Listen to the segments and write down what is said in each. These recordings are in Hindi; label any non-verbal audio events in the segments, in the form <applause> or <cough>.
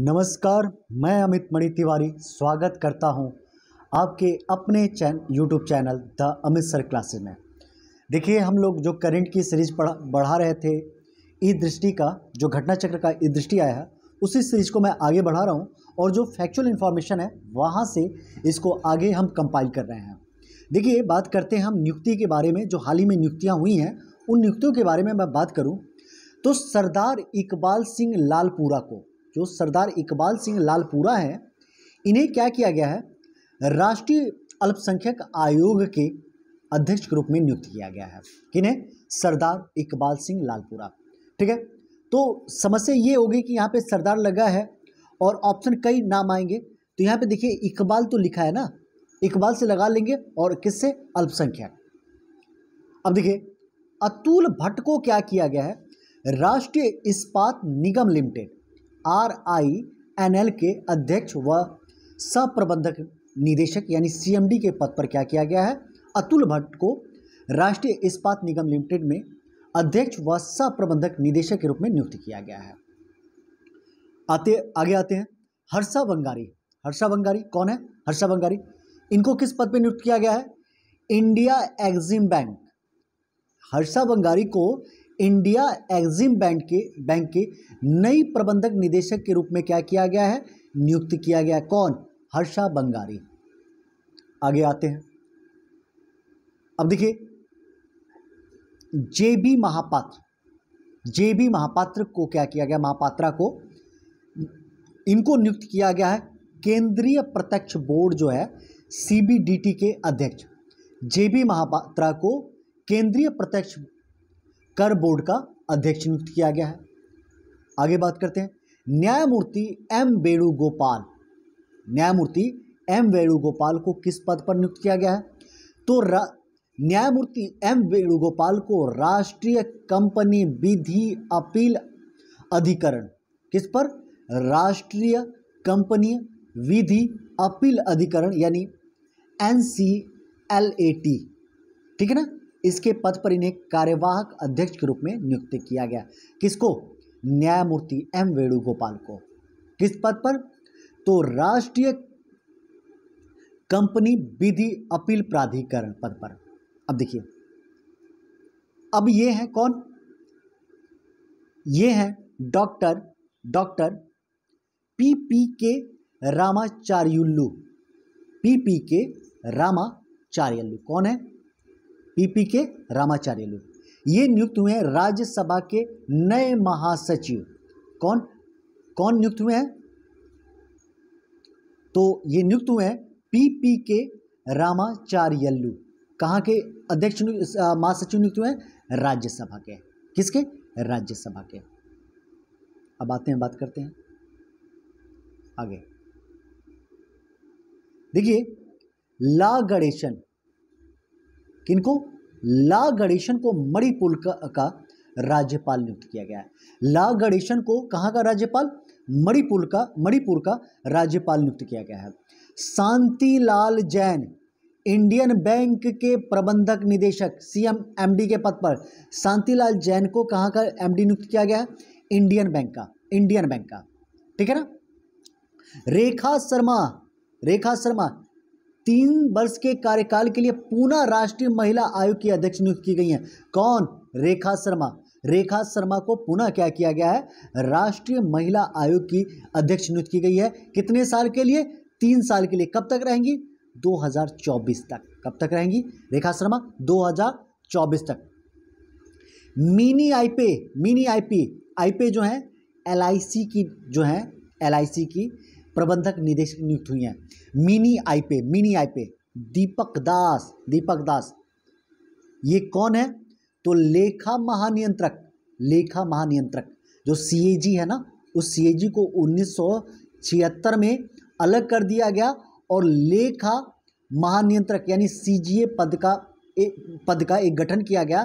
नमस्कार मैं अमित मणि तिवारी स्वागत करता हूं आपके अपने चैन YouTube channel the Amit sir classes में देखिए हम लोग जो करंट की सीरीज पढ़ा बढ़ा रहे थे ई दृष्टि का जो घटना चक्र का ई दृष्टि आया है उसी सीरीज को मैं आगे बढ़ा रहा हूं और जो फैक्चुअल इन्फॉर्मेशन है वहाँ से इसको आगे हम कंपाइल कर रहे हैं देखिए बात करते हैं हम नियुक्ति के बारे में जो हाल ही में नियुक्तियाँ हुई हैं उन नियुक्तियों के बारे में मैं बात करूँ तो सरदार इकबाल सिंह लालपुरा को जो सरदार इकबाल सिंह लालपुरा है इन्हें क्या किया गया है राष्ट्रीय अल्पसंख्यक आयोग के अध्यक्ष के रूप में नियुक्त किया गया है किन्हें सरदार इकबाल सिंह लालपुरा ठीक है तो समस्या ये होगी कि यहाँ पे सरदार लगा है और ऑप्शन कई नाम आएंगे तो यहाँ पे देखिए इकबाल तो लिखा है ना इकबाल से लगा लेंगे और किससे अल्पसंख्यक अब देखिए अतुल भट्ट को क्या किया गया है Rashtriya Ispat Nigam limited R I N L के अध्यक्ष व सह प्रबंधक निदेशक यानी सीएमडी के पद पर क्या किया गया है अतुल भट्ट को राष्ट्रीय इस्पात निगम लिमिटेड में अध्यक्ष व सह प्रबंधक निदेशक के रूप में नियुक्त किया गया है आते आगे आते हैं हर्षा बंगारी हर्षा बंगारी कौन है हर्षा बंगारी इनको किस पद पर नियुक्त किया गया है India Exim bank Harsha Bangari को इंडिया एग्जिम बैंक के बैंक के नई प्रबंधक निदेशक के रूप में क्या किया गया है नियुक्त किया गया कौन हर्षा बंगारी आगे आते हैं अब देखिए J B Mahapatra J B Mahapatra को क्या किया गया महापात्रा को इनको नियुक्त किया गया है केंद्रीय प्रत्यक्ष बोर्ड जो है सीबीडीटी के अध्यक्ष जेबी महापात्रा को केंद्रीय प्रत्यक्ष कर बोर्ड का अध्यक्ष नियुक्त किया गया है आगे बात करते हैं न्यायमूर्ति एम वेणुगोपाल न्यायमूर्ति एम वेणुगोपाल को किस पद पर नियुक्त किया गया है तो न्यायमूर्ति एम वेणुगोपाल को राष्ट्रीय कंपनी विधि अपील अधिकरण किस पर राष्ट्रीय कंपनी विधि अपील अधिकरण यानी N C L A T ठीक है ना इसके पद पर इन्हें कार्यवाहक अध्यक्ष के रूप में नियुक्त किया गया किसको न्यायमूर्ति एम वेणुगोपाल को किस पद पर तो राष्ट्रीय कंपनी विधि अपील प्राधिकरण पद पर अब देखिए अब ये हैं कौन ये हैं डॉक्टर डॉक्टर पी पी के रामाचार्युल्लू पी पी के रामाचार्युल्लू कौन है पीपी के रामाचार्य लोग ये नियुक्त हुए हैं राज्यसभा के नए महासचिव कौन कौन नियुक्त हुए हैं तो ये नियुक्त हुए हैं पीपी के रामाचार्यल्लू कहाँ के अध्यक्ष महासचिव नियुक्त हुए हैं राज्यसभा के किसके राज्यसभा के अब आते हैं बात करते हैं आगे देखिए ला गणेशन किनको ला गणेशन को मणिपुर का, का राज्यपाल नियुक्त किया गया है ला गणेशन को कहाँ का राज्यपाल मणिपुर का मणिपुर का राज्यपाल नियुक्त किया गया है शांतिलाल जैन इंडियन बैंक के प्रबंधक निदेशक सीएम एमडी के पद पर शांतिलाल जैन को कहाँ का एमडी नियुक्त किया गया है इंडियन बैंक का इंडियन बैंक का ठीक है ना रेखा शर्मा रेखा शर्मा तीन वर्ष के कार्यकाल के लिए पुनः राष्ट्रीय महिला आयोग की अध्यक्ष नियुक्त की गई हैं कौन रेखा शर्मा रेखा शर्मा को पुनः क्या किया गया है राष्ट्रीय महिला आयोग की अध्यक्ष नियुक्त की गई है कितने साल के लिए तीन साल के लिए कब तक रहेंगी 2024 तक कब तक रहेंगी रेखा शर्मा 2024 तक मिनी आईपे मिनी आईपी आईपे जो है एलआईसी की जो है एलआईसी की प्रबंधक निदेशक नियुक्त हुई हैं मिनी आई पे मिनी आई पे दीपक दास दीपक दास ये कौन है तो लेखा महानियंत्रक लेखा महानियंत्रक जो सी है ना उस सी को उन्नीस में अलग कर दिया गया और लेखा महानियंत्रक यानी सी पद का ए, पद का एक गठन किया गया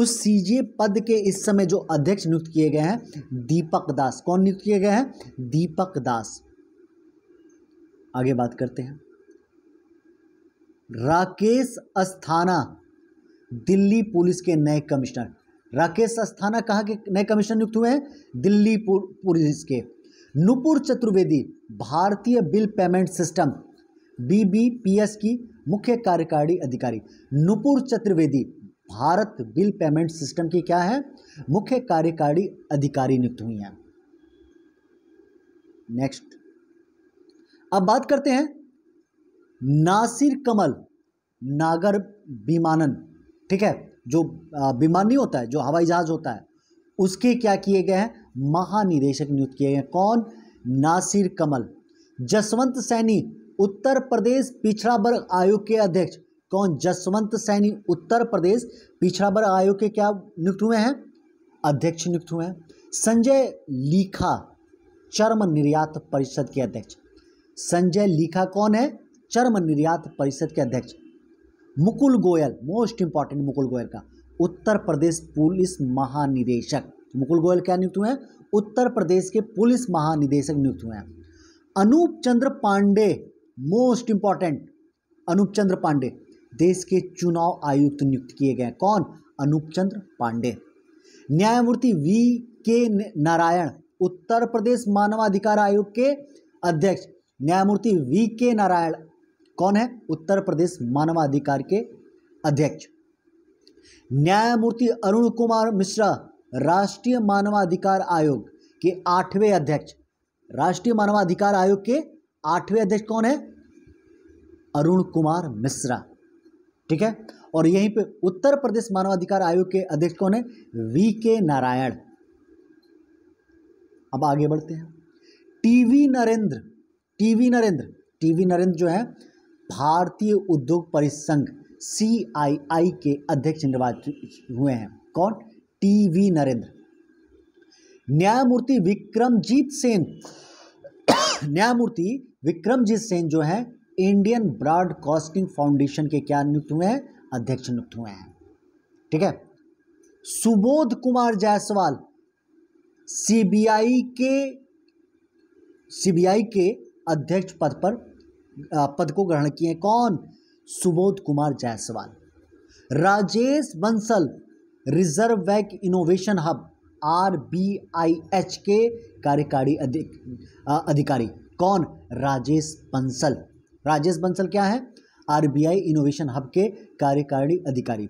उस सी पद के इस समय जो अध्यक्ष नियुक्त किए गए हैं दीपक दास कौन नियुक्त किए गए हैं दीपक दास आगे बात करते हैं राकेश अस्थाना दिल्ली पुलिस के नए कमिश्नर राकेश अस्थाना कहा के नए कमिश्नर नियुक्त हुए हैं दिल्ली पुलिस के नुपुर चतुर्वेदी भारतीय बिल पेमेंट सिस्टम बीबीपीएस की मुख्य कार्यकारी अधिकारी Nupur Chaturvedi Bharat bill payment system की क्या है मुख्य कार्यकारी अधिकारी नियुक्त हुई हैं नेक्स्ट अब बात करते हैं नासिर कमल नागर विमानन ठीक है जो विमान नहीं होता है जो हवाई जहाज़ होता है उसके क्या किए गए हैं महानिदेशक नियुक्त किए गए कौन नासिर कमल जसवंत सैनी उत्तर प्रदेश पिछड़ा वर्ग आयोग के अध्यक्ष कौन जसवंत सैनी उत्तर प्रदेश पिछड़ा वर्ग आयोग के क्या नियुक्त हुए हैं अध्यक्ष नियुक्त हुए हैं संजय लीखा चर्म निर्यात परिषद के अध्यक्ष संजय लीखा कौन है चर्म निर्यात परिषद के अध्यक्ष मुकुल गोयल मोस्ट इंपॉर्टेंट मुकुल गोयल का उत्तर प्रदेश पुलिस महानिदेशक मुकुल गोयल क्या नियुक्त हुए हैं उत्तर प्रदेश के पुलिस महानिदेशक नियुक्त हुए हैं अनूप चंद्र पांडे मोस्ट इंपॉर्टेंट अनूप चंद्र पांडे देश के चुनाव आयुक्त नियुक्त किए गए कौन अनूप चंद्र पांडे न्यायमूर्ति वी के नारायण उत्तर प्रदेश मानवाधिकार आयोग के अध्यक्ष न्यायमूर्ति वी के नारायण कौन है उत्तर प्रदेश मानवाधिकार के अध्यक्ष न्यायमूर्ति अरुण कुमार मिश्रा राष्ट्रीय मानवाधिकार आयोग के आठवें अध्यक्ष राष्ट्रीय मानवाधिकार आयोग के आठवें अध्यक्ष कौन है अरुण कुमार मिश्रा ठीक है और यहीं पे उत्तर प्रदेश मानवाधिकार आयोग के अध्यक्ष कौन है वी के नारायण अब आगे बढ़ते हैं TV Narendra TV Narendra TV Narendra जो है भारतीय उद्योग परिसंघ सी आई आई के अध्यक्ष निर्वाचित हुए हैं कौन टी वी नरेंद्र न्यायमूर्ति विक्रमजीत सेन <coughs> न्यायमूर्ति विक्रमजीत सेन जो है इंडियन ब्रॉडकास्टिंग फाउंडेशन के क्या नियुक्त हुए हैं अध्यक्ष नियुक्त हुए हैं ठीक है सुबोध कुमार जायसवाल सीबीआई के सीबीआई के अध्यक्ष पद पर पद को ग्रहण किए कौन Subodh Kumar Jaiswal Rajesh Bansal reserve bank innovation hub R B I H के कार्यकारी अधिकारी कौन राजेश बंसल राजेश बंसल क्या है आरबीआई इनोवेशन हब के कार्यकारी अधिकारी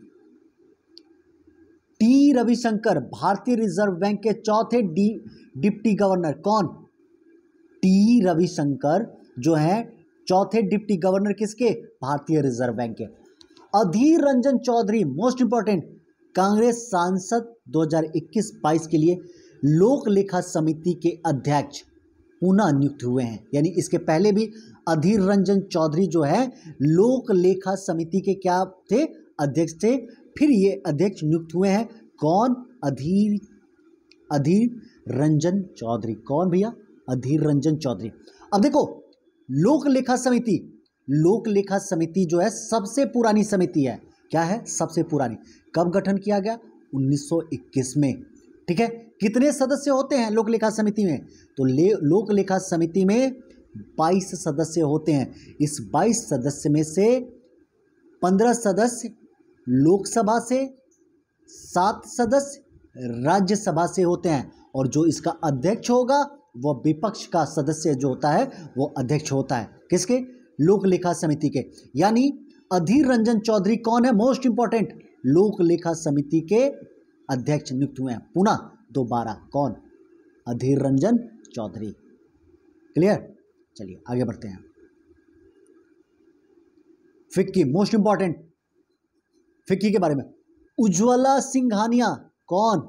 टी रविशंकर भारतीय रिजर्व बैंक के चौथे डी डिप्टी गवर्नर कौन टी रविशंकर जो है चौथे डिप्टी गवर्नर किसके भारतीय रिजर्व बैंक के अधीर रंजन चौधरी मोस्ट इंपॉर्टेंट कांग्रेस सांसद 2021-22 के लिए लोक लेखा समिति के अध्यक्ष पुनः नियुक्त हुए हैं यानी इसके पहले भी अधीर रंजन चौधरी जो है लोक लेखा समिति के क्या थे अध्यक्ष थे फिर ये अध्यक्ष नियुक्त हुए हैं कौन अधीर अधीर रंजन चौधरी कौन भैया अधीर रंजन चौधरी अब देखो लोक लेखा समिति लोक लेखा समिति जो है सबसे पुरानी समिति है क्या है सबसे पुरानी कब गठन किया गया 1921 में ठीक है कितने सदस्य होते हैं लोक लेखा समिति में तो ले लोक लेखा समिति में 22 सदस्य होते हैं इस 22 सदस्य में से 15 सदस्य लोकसभा से सात सदस्य राज्यसभा से होते हैं और जो इसका अध्यक्ष होगा वह विपक्ष का सदस्य जो होता है वो अध्यक्ष होता है किसके लोक लेखा समिति के यानी अधीर रंजन चौधरी कौन है मोस्ट इंपॉर्टेंट लोक लेखा समिति के अध्यक्ष नियुक्त हुए हैं पुनः दोबारा कौन अधीर रंजन चौधरी क्लियर चलिए आगे बढ़ते हैं फिक्की मोस्ट इंपॉर्टेंट फिक्की के बारे में उज्ज्वला सिंघानिया कौन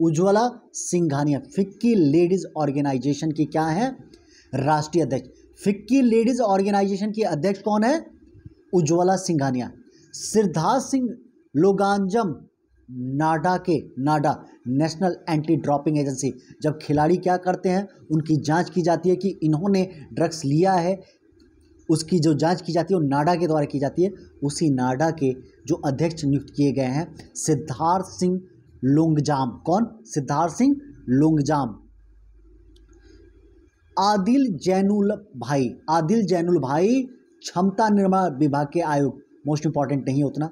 Ujjwala Singhania FICCI ladies organisation की क्या है राष्ट्रीय अध्यक्ष फिक्की लेडीज ऑर्गेनाइजेशन की अध्यक्ष कौन है उज्ज्वला सिंघानिया सिद्धार्थ सिंह लोगांजम नाडा के NADA national anti doping agency जब खिलाड़ी क्या करते हैं उनकी जांच की जाती है कि इन्होंने ड्रग्स लिया है उसकी जो जांच की जाती है वो नाडा के द्वारा की जाती है उसी नाडा के जो अध्यक्ष नियुक्त किए गए हैं सिद्धार्थ सिंह लुंगजाम कौन सिद्धार्थ सिंह लुंगजाम आदिल जैनुल भाई आदिल जैनुल भाई क्षमता निर्माण विभाग के आयोग मोस्ट इंपॉर्टेंट नहीं उतना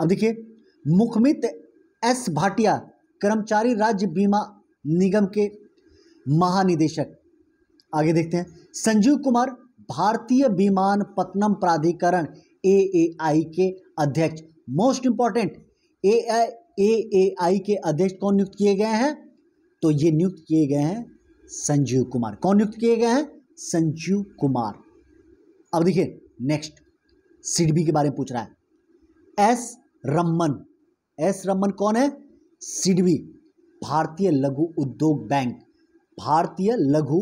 अब देखिए मुखमित एस भाटिया कर्मचारी राज्य बीमा निगम के महानिदेशक आगे देखते हैं संजीव कुमार भारतीय विमान पत्तनम प्राधिकरण ए के अध्यक्ष मोस्ट इंपॉर्टेंट ए एएआई के अध्यक्ष कौन नियुक्त किए गए हैं तो ये नियुक्त किए गए हैं संजीव कुमार कौन नियुक्त किए गए हैं संजीव कुमार अब देखिए नेक्स्ट सिडबी के बारे में पूछ रहा है एस रमन एस रमन कौन है सिडबी भारतीय लघु उद्योग बैंक भारतीय लघु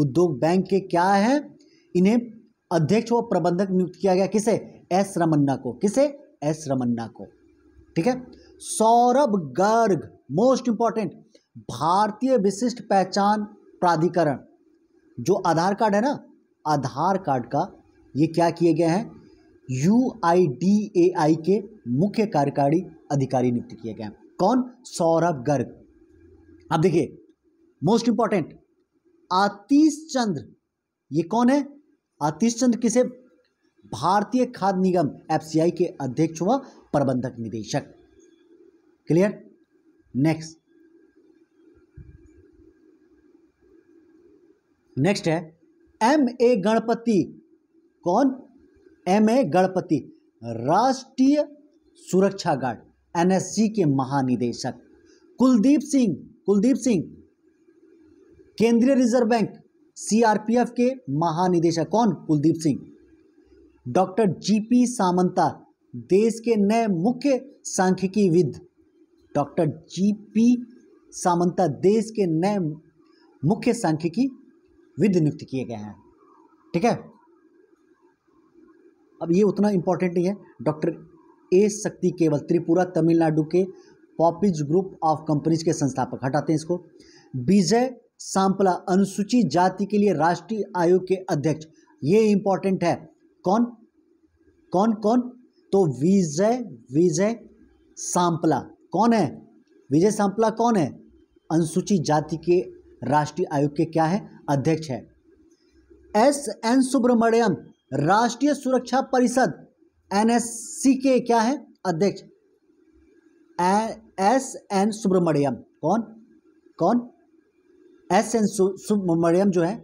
उद्योग बैंक के क्या है इन्हें अध्यक्ष व प्रबंधक नियुक्त किया गया किसे एस रमन्ना को किसे एस रमन्ना को ठीक है सौरभ गर्ग मोस्ट इंपॉर्टेंट भारतीय विशिष्ट पहचान प्राधिकरण जो आधार कार्ड है ना आधार कार्ड का ये क्या किए गए हैं यू आई डी ए आई के मुख्य कार्यकारी अधिकारी नियुक्त किए गए हैं कौन सौरभ गर्ग अब देखिए मोस्ट इंपॉर्टेंट आतीश चंद्र ये कौन है आतीश चंद्र किसे भारतीय खाद्य निगम एफ के अध्यक्ष व प्रबंधक निदेशक क्लियर नेक्स्ट नेक्स्ट है एम ए गणपति कौन एम ए गणपति राष्ट्रीय सुरक्षा गार्ड एनएससी के महानिदेशक कुलदीप सिंह कुलदीप सिंह केंद्रीय रिजर्व बैंक सीआरपीएफ के महानिदेशक कौन कुलदीप सिंह डॉक्टर जीपी सामंता देश के नए मुख्य सांख्यिकी विद डॉक्टर जी पी सामंता देश के नए मुख्य सांख्यिकी विद नियुक्त किए गए हैं ठीक है अब ये उतना इंपॉर्टेंट नहीं है डॉक्टर ए शक्ति केवल त्रिपुरा तमिलनाडु के पॉपिज ग्रुप ऑफ कंपनीज के संस्थापक हटाते हैं इसको विजय सांपला अनुसूचित जाति के लिए राष्ट्रीय आयोग के अध्यक्ष ये इंपॉर्टेंट है कौन कौन कौन तो विजय विजय सांपला कौन है विजय सांपला कौन है अनुसूचित जाति के राष्ट्रीय आयोग के क्या है अध्यक्ष है एस एन सुब्रमण्यम राष्ट्रीय सुरक्षा परिषद एन के क्या है अध्यक्ष एस एन सुब्रमण्यम कौन कौन एस एन सुब्रमण्यम जो है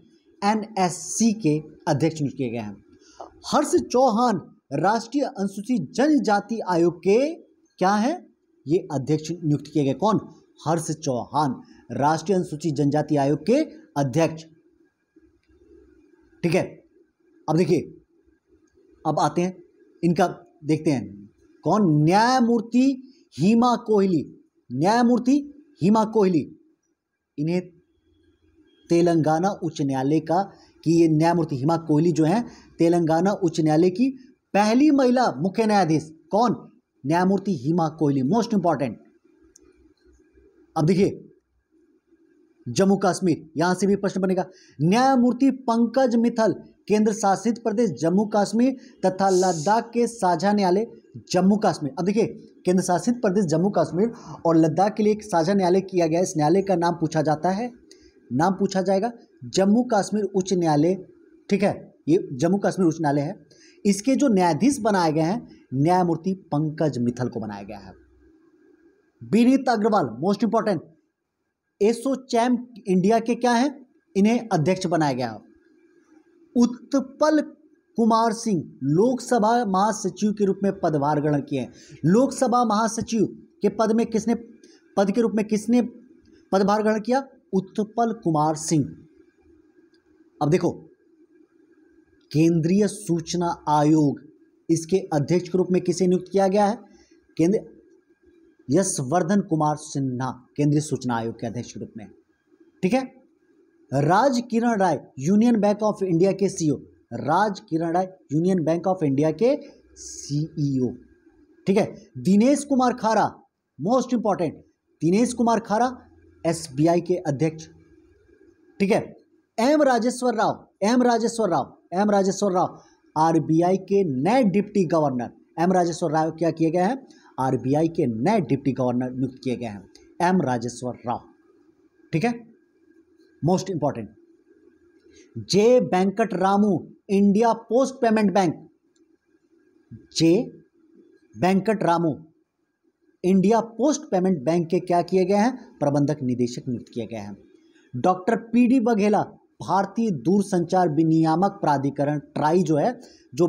एनएससी के अध्यक्ष नियुक्त किए गए हैं हर्ष चौहान राष्ट्रीय अनुसूचित जनजाति आयोग के क्या है ये अध्यक्ष नियुक्त किए गए कौन हर्ष चौहान राष्ट्रीय अनुसूचित जनजाति आयोग के अध्यक्ष ठीक है अब देखिए अब आते हैं इनका देखते हैं कौन न्यायमूर्ति हीमा कोहली न्यायमूर्ति हीमा कोहली इन्हें तेलंगाना उच्च न्यायालय का कि ये न्यायमूर्ति हिमा कोहली जो हैं तेलंगाना उच्च न्यायालय की पहली महिला मुख्य न्यायाधीश कौन न्यायमूर्ति हिमा कोहली मोस्ट इंपॉर्टेंट अब देखिए जम्मू कश्मीर यहां से भी प्रश्न बनेगा न्यायमूर्ति पंकज मिथल केंद्र शासित प्रदेश जम्मू कश्मीर तथा लद्दाख के साझा न्यायालय जम्मू कश्मीर अब देखिए केंद्र शासित प्रदेश जम्मू कश्मीर और लद्दाख के लिए एक साझा न्यायालय किया गया इस न्यायालय का नाम पूछा जाता है नाम पूछा जाएगा जम्मू कश्मीर उच्च न्यायालय ठीक है ये जम्मू कश्मीर उच्च न्यायालय है इसके जो न्यायाधीश बनाए गए हैं न्यायमूर्ति पंकज मिथल को बनाया गया है Vineet Agarwal most important ASSOCHAM India के क्या है इन्हें अध्यक्ष बनाया गया उत्पल कुमार सिंह लोकसभा महासचिव के रूप में पदभार ग्रहण किए हैं लोकसभा महासचिव के पद में किसने पद के रूप में किसने पदभार ग्रहण किया उत्पल कुमार सिंह अब देखो केंद्रीय सूचना आयोग इसके अध्यक्ष के रूप में किसे नियुक्त किया गया है केंद्र यशवर्धन कुमार सिन्हा केंद्रीय सूचना आयोग के अध्यक्ष के रूप में ठीक है Raj Kiran Rai Union Bank of India के CEO Raj Kiran Rai Union Bank of India के सीईओ ठीक है दिनेश कुमार खारा मोस्ट इंपॉर्टेंट दिनेश कुमार खारा एसबीआई के अध्यक्ष ठीक है M Rajeshwar Rao M Rajeshwar Rao M Rajeshwar Rao RBI के नए deputy governor M Rajeshwar Rao क्या किए गए हैं आरबीआई के नए डिप्टी गवर्नर नियुक्त किए गए हैं एम राजेश्वर राव ठीक है most important J Venkat Ramu India post payment bank J Venkat Ramu India post payment bank के क्या किए गए हैं प्रबंधक निदेशक नियुक्त किए गए हैं डॉक्टर पी डी बघेला भारतीय दूरसंचार विनियामक प्राधिकरण ट्राई जो है जो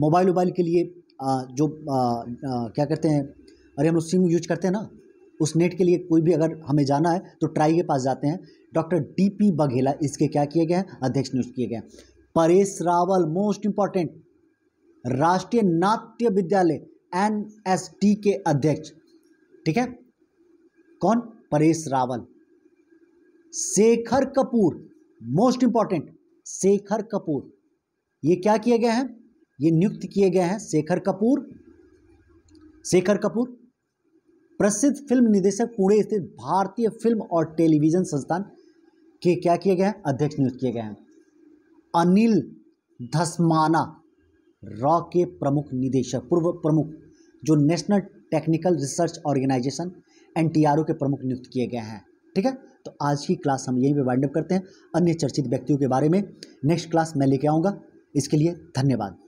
मोबाइल वोबाइल के लिए आ, जो आ, आ, क्या करते हैं अरे हम लोग सिम यूज करते हैं ना उस नेट के लिए कोई भी अगर हमें जाना है तो ट्राई के पास जाते हैं डॉक्टर डी पी बघेला इसके क्या किए गए हैं अध्यक्ष नियुक्त किए गए हैं परेश रावल मोस्ट इंपॉर्टेंट राष्ट्रीय नाट्य विद्यालय एन एस टी के अध्यक्ष ठीक है कौन परेश रावल शेखर कपूर मोस्ट इंपॉर्टेंट शेखर कपूर ये क्या किए गए हैं ये नियुक्त किए गए हैं शेखर कपूर शेखर कपूर प्रसिद्ध फिल्म निदेशक पुणे स्थित भारतीय फिल्म और टेलीविजन संस्थान के क्या किए गए हैं अध्यक्ष नियुक्त किए गए हैं अनिल धस्माना रॉ के प्रमुख निदेशक पूर्व प्रमुख जो national technical research organisation N के प्रमुख नियुक्त किए गए हैं ठीक है तो आज की क्लास हम यहीं पर वाइंड अप करते हैं अन्य चर्चित व्यक्तियों के बारे में नेक्स्ट क्लास मैं लेके आऊँगा इसके लिए धन्यवाद